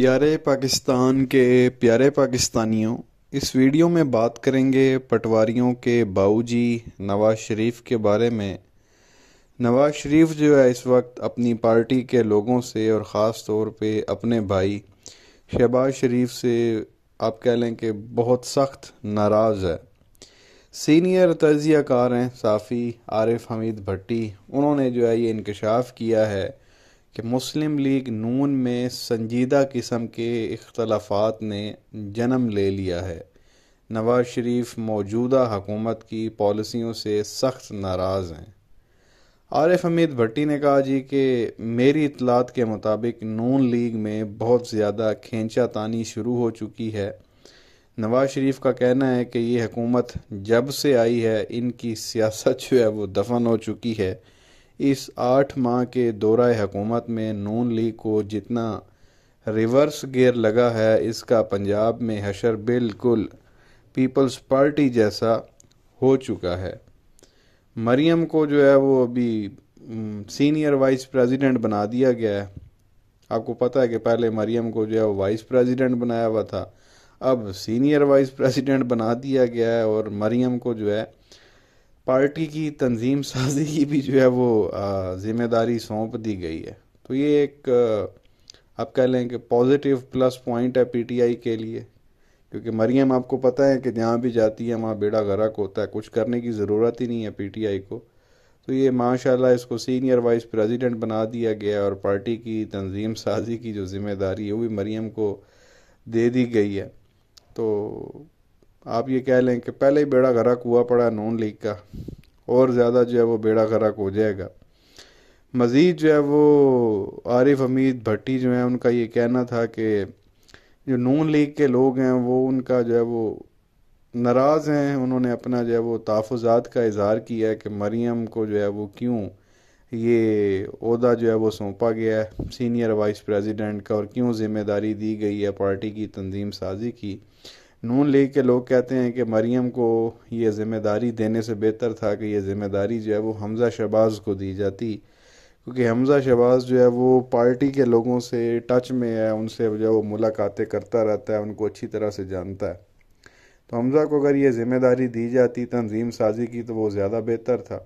प्यारे पाकिस्तान के प्यारे पाकिस्तानियों इस वीडियो में बात करेंगे पटवारियों के बाऊजी नवाज शरीफ के बारे में नवाज शरीफ जो है इस वक्त अपनी पार्टी के लोगों से और ख़ास तौर पे अपने भाई शहबाज शरीफ से आप कह लें कि बहुत सख्त नाराज़ है सीनियर कार हैं साफ़ी आरिफ हमीद भट्टी उन्होंने जो है ये इनकशाफ किया है कि मुस्लिम लीग नून में संजीदा किस्म के अख्तलाफात ने जन्म ले लिया है नवाज शरीफ मौजूदा हकूमत की पॉलिसियों से सख्त नाराज़ हैं आरिफ हमीद भट्टी ने कहा जी कि मेरी इतलात के मुताबिक नून लीग में बहुत ज़्यादा खींचा तानी शुरू हो चुकी है नवाज शरीफ का कहना है कि ये हकूमत जब से आई है इनकी सियासत जो है वो दफन हो चुकी है इस आठ माह के दौरा हुकूमत में नून लीग को जितना रिवर्स गेयर लगा है इसका पंजाब में हशर बिल्कुल पीपल्स पार्टी जैसा हो चुका है मरियम को जो है वो अभी सीनियर वाइस प्रेसिडेंट बना दिया गया है आपको पता है कि पहले मरियम को जो है वो वाइस प्रेसिडेंट बनाया हुआ था अब सीनियर वाइस प्रेसिडेंट बना दिया गया है और मरियम को जो है पार्टी की तंजीम साजी की भी जो है वो ज़िम्मेदारी सौंप दी गई है तो ये एक आप कह लें कि पॉजिटिव प्लस पॉइंट है पीटीआई के लिए क्योंकि मरियम आपको पता है कि जहाँ भी जाती है वहाँ बेड़ा गरक होता है कुछ करने की ज़रूरत ही नहीं है पीटीआई को तो ये माशाल्लाह इसको सीनियर वाइस प्रेसिडेंट बना दिया गया और पार्टी की तंजीम साजी की जो ज़िम्मेदारी है वो भी मरियम को दे दी गई है तो आप ये कह लें कि पहले ही बेड़ा गरक हुआ पड़ा नॉन लीग का और ज़्यादा जो है वो बेड़ा गरक हो जाएगा मज़ीद जो है वो आरिफ हमीद भट्टी जो है उनका ये कहना था कि जो नून लीग के लोग हैं वो उनका जो है वो नाराज़ हैं उन्होंने अपना जो है वो तहफ़ात का इजहार किया है कि मरीम को जो है वो क्यों ये अहदा जो है वो सौंपा गया है सीनियर वाइस प्रेसिडेंट का और क्यों ज़िम्मेदारी दी गई है पार्टी की तंजीम साजी की नून लीग के लोग कहते हैं कि मरीम को ये ज़िम्मेदारी देने से बेहतर था कि यह ज़िम्मेदारी जो है वो हमज़ा शहबाज को दी जाती क्योंकि हमज़ा शहबाज जो है वो पार्टी के लोगों से टच में है उनसे जो है वो मुलाकातें करता रहता है उनको अच्छी तरह से जानता है तो हमज़ा को अगर ये ज़िम्मेदारी दी जाती तंजीम साजी की तो वो ज़्यादा बेहतर था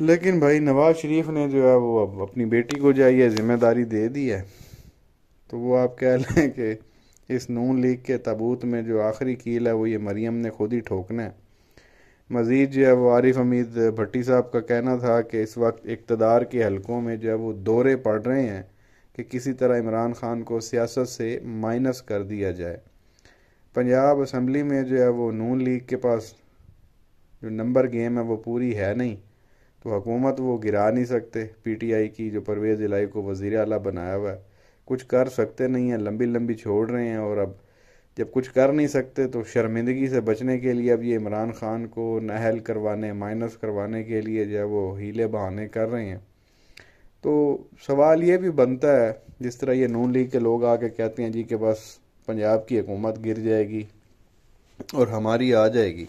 लेकिन भाई नवाज़ शरीफ ने जो है वो अब अपनी बेटी को जो है ये ज़िम्मेदारी दे दी है तो वो आप कह लें कि इस नून लीग के तबूत में जो आखिरी कील है वो ये मरीम ने खुद ही ठोकना है मज़ीद जो है वो आरिफ हमीद भट्टी साहब का कहना था कि इस वक्त इकतदार के हलकों में जो है वो दौरे पड़ रहे हैं कि किसी तरह इमरान खान को सियासत से माइनस कर दिया जाए पंजाब असम्बली में जो है वो नून लीग के पास जो नंबर गेम है वो पूरी है नहीं तो हुकूमत वो गिरा नहीं सकते पीटीआई की जो परवेज़ इलाई को वज़ी अला बनाया हुआ है कुछ कर सकते नहीं हैं लंबी लंबी छोड़ रहे हैं और अब जब कुछ कर नहीं सकते तो शर्मिंदगी से बचने के लिए अब ये इमरान खान को नहल करवाने माइनस करवाने के लिए जो है वो हीले बहाने कर रहे हैं तो सवाल ये भी बनता है जिस तरह ये नून लीग के लोग आके कहते हैं जी के बस पंजाब की हुकूमत गिर जाएगी और हमारी आ जाएगी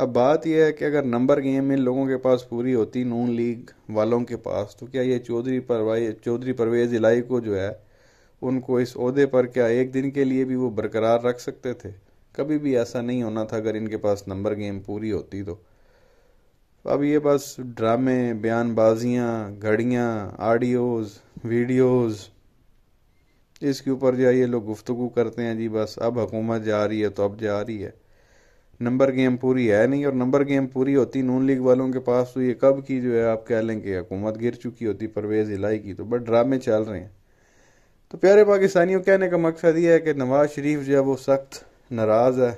अब बात यह है कि अगर नंबर गेम इन लोगों के पास पूरी होती नून लीग वालों के पास तो क्या ये चौधरी परवाई चौधरी परवेज इलाई को जो है उनको इस अहदे पर क्या एक दिन के लिए भी वो बरकरार रख सकते थे कभी भी ऐसा नहीं होना था अगर इनके पास नंबर गेम पूरी होती तो अब ये बस ड्रामे बयानबाजियाँ घड़ियाँ आडियोज़ वीडियोज़ इसके ऊपर जो ये लोग गुफ्तु करते हैं जी बस अब हुकूमत जा रही है तो अब जा रही है नंबर गेम पूरी है नहीं और नंबर गेम पूरी होती नून लीग वालों के पास तो ये कब की जो है आप कह लें कि हुकूमत गिर चुकी होती परवेज़ इलाई की तो बट ड्रामे चल रहे हैं तो प्यारे पाकिस्तानियों कहने का मकसद ये है कि नवाज़ शरीफ जो है वो सख्त नाराज़ है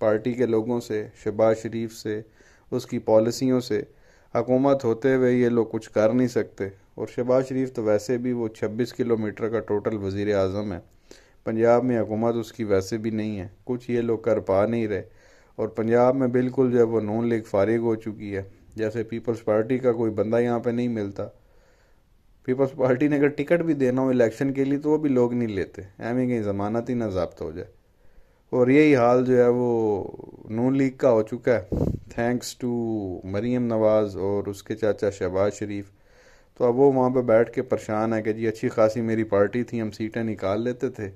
पार्टी के लोगों से शहबाज शरीफ से उसकी पॉलिसियों से हकूमत होते हुए ये लोग कुछ कर नहीं सकते और शहबाज शरीफ तो वैसे भी वो छब्बीस किलोमीटर का टोटल वज़ी अजम है पंजाब में हकूमत उसकी वैसे भी नहीं है कुछ ये लोग कर पा नहीं रहे और पंजाब में बिल्कुल जो है वो नून लीग फारिग हो चुकी है जैसे पीपल्स पार्टी का कोई बंदा यहाँ पे नहीं मिलता पीपल्स पार्टी ने अगर टिकट भी देना हो इलेक्शन के लिए तो वो भी लोग नहीं लेते एम ही कहीं ज़मानत ही ना जब्त हो जाए और यही हाल जो है वो नून लीग का हो चुका है थैंक्स टू मरीम नवाज़ और उसके चाचा शहबाज शरीफ तो अब वो वहाँ पे बैठ के परेशान है कि जी अच्छी खासी मेरी पार्टी थी हम सीटें निकाल लेते थे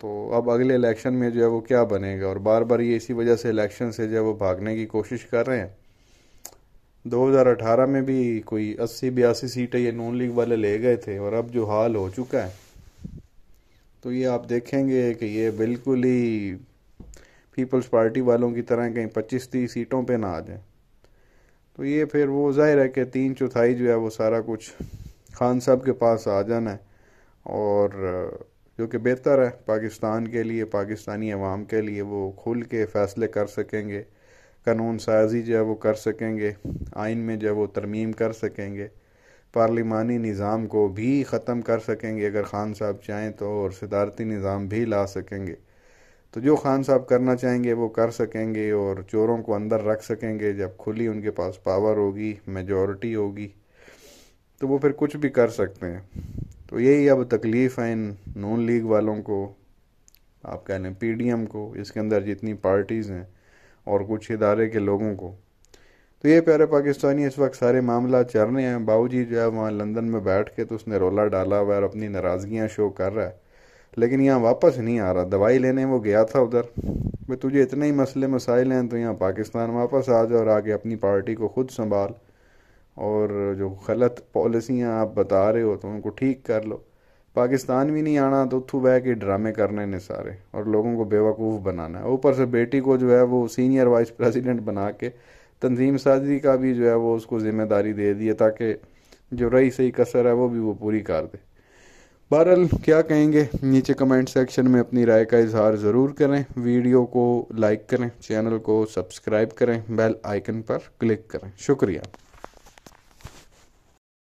तो अब अगले इलेक्शन में जो है वो क्या बनेगा और बार बार ये इसी वजह से इलेक्शन से जो है वो भागने की कोशिश कर रहे हैं 2018 में भी कोई अस्सी बयासी सीटें ये नून लीग वाले ले गए थे और अब जो हाल हो चुका है तो ये आप देखेंगे कि ये बिल्कुल ही पीपल्स पार्टी वालों की तरह कहीं पच्चीस तीस सीटों पर ना आ जाए तो ये फिर वो जाहिर है कि तीन चौथाई जो है वो सारा कुछ खान साहब के पास आ जाना है और जो कि बेहतर है पाकिस्तान के लिए पाकिस्तानी अवाम के लिए वो खुल के फ़ैसले कर सकेंगे कानून साजी जो है वो कर सकेंगे आइन में जो है वो तरमीम कर सकेंगे पार्लिमानी निज़ाम को भी ख़त्म कर सकेंगे अगर ख़ान साहब चाहें तो और सदारती निज़ाम भी ला सकेंगे तो जो खान साहब करना चाहेंगे वो कर सकेंगे और चोरों को अंदर रख सकेंगे जब खुली उनके पास पावर होगी मेजॉरिटी होगी तो वो फिर कुछ भी कर सकते हैं तो यही अब तकलीफ़ है इन नून लीग वालों को आप कह लें एम को इसके अंदर जितनी पार्टीज़ हैं और कुछ इदारे के लोगों को तो ये प्यारे पाकिस्तानी इस वक्त सारे मामला चल रहे हैं बाबू जी जो है वहाँ लंदन में बैठ के तो उसने रोला डाला हुआ है और अपनी नाराज़गियाँ शो कर रहा है लेकिन यहाँ वापस नहीं आ रहा दवाई लेने वो गया था उधर भाई तुझे इतने ही मसले मसाइल हैं तो यहाँ पाकिस्तान वापस आ जाओ और आगे अपनी पार्टी को खुद संभाल और जो गलत पॉलिसियाँ आप बता रहे हो तो उनको ठीक कर लो पाकिस्तान भी नहीं आना तो थू बह के ड्रामे करने ने सारे और लोगों को बेवकूफ़ बनाना है ऊपर से बेटी को जो है वो सीनियर वाइस प्रेसिडेंट बना के तंजीम साजी का भी जो है वो उसको ज़िम्मेदारी दे दी है ताकि जो रही सही कसर है वो भी वो पूरी कर दे बहरल क्या कहेंगे नीचे कमेंट सेक्शन में अपनी राय का इजहार ज़रूर करें वीडियो को लाइक करें चैनल को सब्सक्राइब करें बेल आइकन पर क्लिक करें शुक्रिया